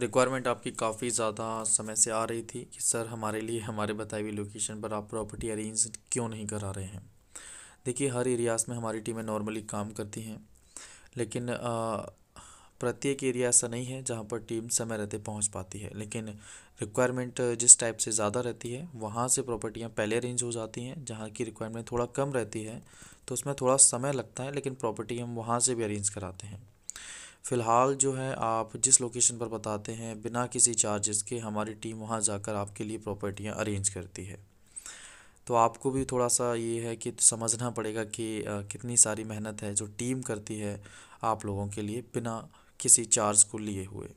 requirement आपकी काफ़ी ज़्यादा समय से आ रही थी कि सर हमारे लिए हमारे बताई हुई लोकेशन पर आप प्रॉपर्टी अरेंज क्यों नहीं करा रहे हैं देखिए हर एरियाज़ में हमारी टीमें नॉर्मली काम करती हैं लेकिन प्रत्येक एरिया ऐसा नहीं है जहाँ पर टीम समय रहते पहुँच पाती है लेकिन रिक्वायरमेंट जिस टाइप से ज़्यादा रहती है वहाँ से प्रॉपर्टियाँ पहले अरेंज हो जाती हैं जहाँ की रिक्वायरमेंट थोड़ा कम रहती है तो उसमें थोड़ा समय लगता है लेकिन प्रॉपर्टी हम वहाँ से भी अरेंज कराते हैं फ़िलहाल जो है आप जिस लोकेशन पर बताते हैं बिना किसी चार्जेस के हमारी टीम वहाँ जाकर आपके लिए प्रॉपर्टियाँ अरेंज करती है तो आपको भी थोड़ा सा ये है कि समझना पड़ेगा कि आ, कितनी सारी मेहनत है जो टीम करती है आप लोगों के लिए बिना किसी चार्ज को लिए हुए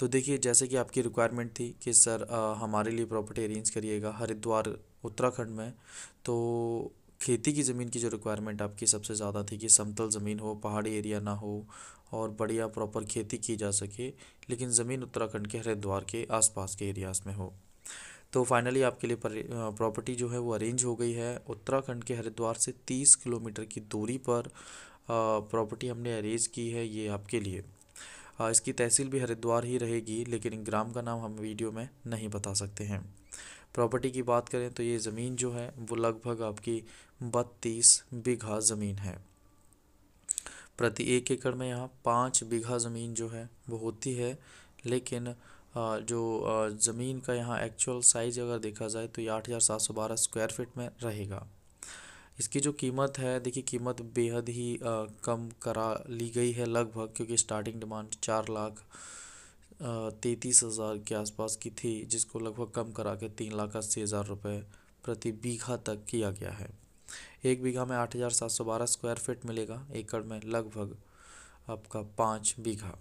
तो देखिए जैसे कि आपकी रिक्वायरमेंट थी कि सर आ, हमारे लिए प्रॉपर्टी अरेंज करिएगा हरिद्वार उत्तराखंड में तो खेती की ज़मीन की जो रिक्वायरमेंट आपकी सबसे ज़्यादा थी कि समतल ज़मीन हो पहाड़ी एरिया ना हो और बढ़िया प्रॉपर खेती की जा सके लेकिन ज़मीन उत्तराखंड के हरिद्वार के आसपास के एरियाज़ में हो तो फाइनली आपके लिए प्रॉपर्टी जो है वो अरेंज हो गई है उत्तराखंड के हरिद्वार से तीस किलोमीटर की दूरी पर प्रॉपर्टी हमने अरेंज की है ये आपके लिए इसकी तहसील भी हरिद्वार ही रहेगी लेकिन ग्राम का नाम हम वीडियो में नहीं बता सकते हैं प्रॉपर्टी की बात करें तो ये ज़मीन जो है वो लगभग आपकी बत्तीस बीघा ज़मीन है प्रति एक एकड़ में यहाँ पाँच बीघा ज़मीन जो है वो होती है लेकिन जो ज़मीन का यहाँ एक्चुअल साइज़ अगर देखा जाए तो ये आठ हज़ार सात सौ बारह स्क्वायर फीट में रहेगा इसकी जो कीमत है देखिए कीमत बेहद ही आ, कम करा ली गई है लगभग क्योंकि स्टार्टिंग डिमांड चार लाख तैंतीस हज़ार के आसपास की थी जिसको लगभग कम करा के तीन लाख अस्सी हज़ार रुपये प्रति बीघा तक किया गया है एक बीघा में आठ हज़ार सात सौ बारह स्क्वायर फीट मिलेगा एकड़ में लगभग आपका पाँच बीघा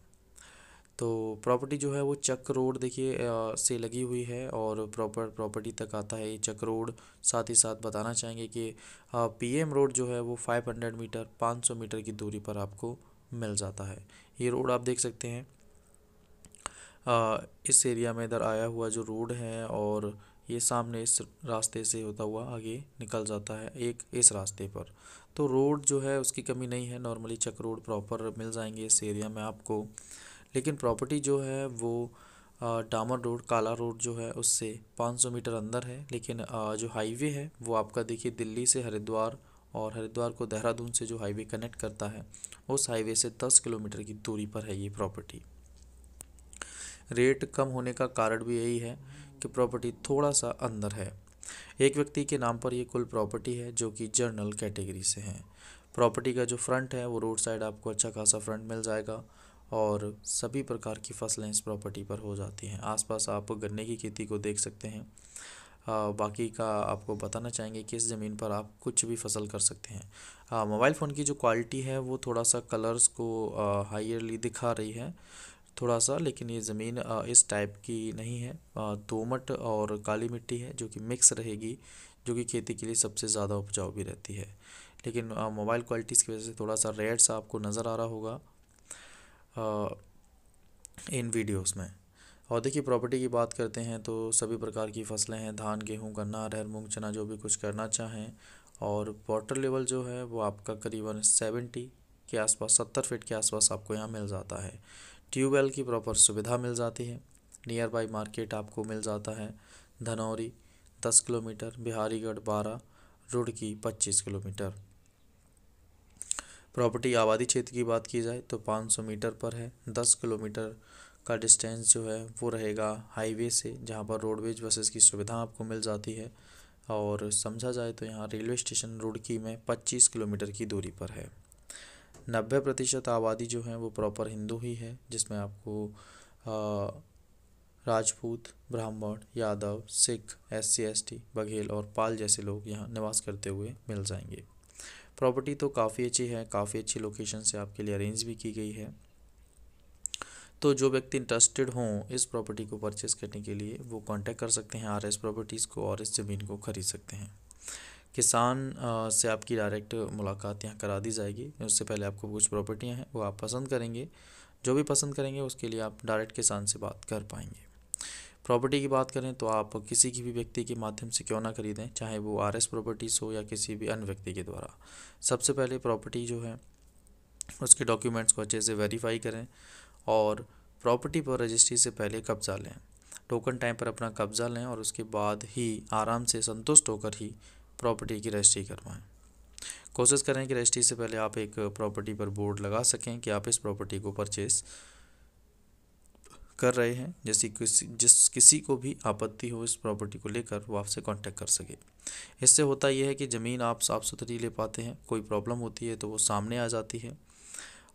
तो प्रॉपर्टी जो है वो चक रोड देखिए से लगी हुई है और प्रॉपर प्रॉपर्टी तक आता है ये चक रोड साथ ही साथ बताना चाहेंगे कि पीएम रोड जो है वो 500 मीटर 500 मीटर की दूरी पर आपको मिल जाता है ये रोड आप देख सकते हैं आ, इस एरिया में इधर आया हुआ जो रोड है और ये सामने इस रास्ते से होता हुआ आगे निकल जाता है एक इस रास्ते पर तो रोड जो है उसकी कमी नहीं है नॉर्मली चक रोड प्रॉपर मिल जाएंगे इस एरिया में आपको लेकिन प्रॉपर्टी जो है वो डामर रोड काला रोड जो है उससे 500 मीटर अंदर है लेकिन जो हाईवे है वो आपका देखिए दिल्ली से हरिद्वार और हरिद्वार को देहरादून से जो हाईवे कनेक्ट करता है उस हाईवे से 10 किलोमीटर की दूरी पर है ये प्रॉपर्टी रेट कम होने का कारण भी यही है की प्रॉपर्टी थोड़ा सा अंदर है एक व्यक्ति के नाम पर ये कुल प्रॉपर्टी है जो कि जर्नल कैटेगरी से है प्रॉपर्टी का जो फ्रंट है वो रोड साइड आपको अच्छा खासा फ्रंट मिल जाएगा और सभी प्रकार की फसलें इस प्रॉपर्टी पर हो जाती हैं आसपास आप गन्ने की खेती को देख सकते हैं आ, बाकी का आपको बताना चाहेंगे कि इस ज़मीन पर आप कुछ भी फसल कर सकते हैं मोबाइल फ़ोन की जो क्वालिटी है वो थोड़ा सा कलर्स को हाईरली दिखा रही है थोड़ा सा लेकिन ये ज़मीन इस टाइप की नहीं है दोमट और काली मिट्टी है जो कि मिक्स रहेगी जो कि खेती के लिए सबसे ज़्यादा उपजाऊ भी रहती है लेकिन मोबाइल क्वालिटीज़ की वजह से थोड़ा सा रेड सा आपको नज़र आ रहा होगा इन वीडियोस में और देखिए प्रॉपर्टी की बात करते हैं तो सभी प्रकार की फसलें हैं धान गेहूं गन्ना अरहर मूंग चना जो भी कुछ करना चाहें और वाटर लेवल जो है वो आपका करीबन सेवेंटी के आसपास सत्तर फीट के आसपास आपको यहाँ मिल जाता है ट्यूबवेल की प्रॉपर सुविधा मिल जाती है नियर बाई मार्केट आपको मिल जाता है धनौरी दस किलोमीटर बिहारीगढ़ बारह रुड़की पच्चीस किलोमीटर प्रॉपर्टी आबादी क्षेत्र की बात की जाए तो पाँच सौ मीटर पर है दस किलोमीटर का डिस्टेंस जो है वो रहेगा हाईवे से जहाँ पर रोडवेज बसेस की सुविधा आपको मिल जाती है और समझा जाए तो यहाँ रेलवे स्टेशन रुड़की में पच्चीस किलोमीटर की दूरी पर है नब्बे प्रतिशत आबादी जो है वो प्रॉपर हिंदू ही है जिसमें आपको आ, Rajput Brahmin Yadav Sikh S C S T Baghel और पाल जैसे लोग यहाँ निवास करते हुए मिल जाएंगे प्रॉपर्टी तो काफ़ी अच्छी है काफ़ी अच्छी लोकेशन से आपके लिए अरेंज भी की गई है तो जो व्यक्ति इंटरेस्टेड हों इस प्रॉपर्टी को परचेज़ करने के लिए वो कांटेक्ट कर सकते हैं आर एस प्रॉपर्टीज़ को और इस ज़मीन को खरीद सकते हैं किसान से आपकी डायरेक्ट मुलाकात यहाँ करा दी जाएगी उससे पहले आपको कुछ प्रॉपर्टियाँ हैं वो आप पसंद करेंगे जो भी पसंद करेंगे उसके लिए आप डायरेक्ट किसान से बात कर पाएंगे प्रॉपर्टी की बात करें तो आप किसी की भी व्यक्ति के माध्यम से क्यों ना खरीदें चाहे वो आर एस प्रॉपर्टीज़ हो या किसी भी अन्य व्यक्ति के द्वारा सबसे पहले प्रॉपर्टी जो है उसके डॉक्यूमेंट्स को अच्छे से वेरीफाई करें और प्रॉपर्टी पर रजिस्ट्री से पहले कब्जा लें टोकन टाइम पर अपना कब्जा लें और उसके बाद ही आराम से संतुष्ट होकर ही प्रॉपर्टी की रजिस्ट्री करवाएं कोशिश करें कि रजिस्ट्री से पहले आप एक प्रॉपर्टी पर बोर्ड लगा सकें कि आप इस प्रॉपर्टी को परचेस कर रहे हैं जैसे किसी जिस किसी को भी आपत्ति हो इस प्रॉपर्टी को लेकर वो आपसे कांटेक्ट कर सके इससे होता यह है कि ज़मीन आप साफ़ सुथरी ले पाते हैं कोई प्रॉब्लम होती है तो वो सामने आ जाती है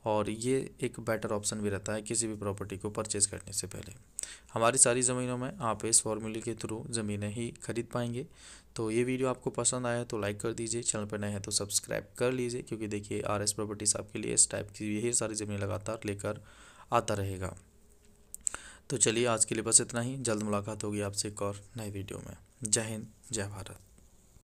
और ये एक बेटर ऑप्शन भी रहता है किसी भी प्रॉपर्टी को परचेज करने से पहले हमारी सारी ज़मीनों में आप इस फॉर्मूले के थ्रू ज़मीनें ही खरीद पाएंगे तो ये वीडियो आपको पसंद आया तो लाइक कर दीजिए चैनल पर नए हैं तो सब्सक्राइब कर लीजिए क्योंकि देखिए आर एस प्रॉपर्टीज़ आपके लिए इस टाइप की यही सारी ज़मीन लगातार लेकर आता रहेगा तो चलिए आज के लिए बस इतना ही जल्द मुलाकात होगी आपसे एक और नए वीडियो में जय हिंद जय भारत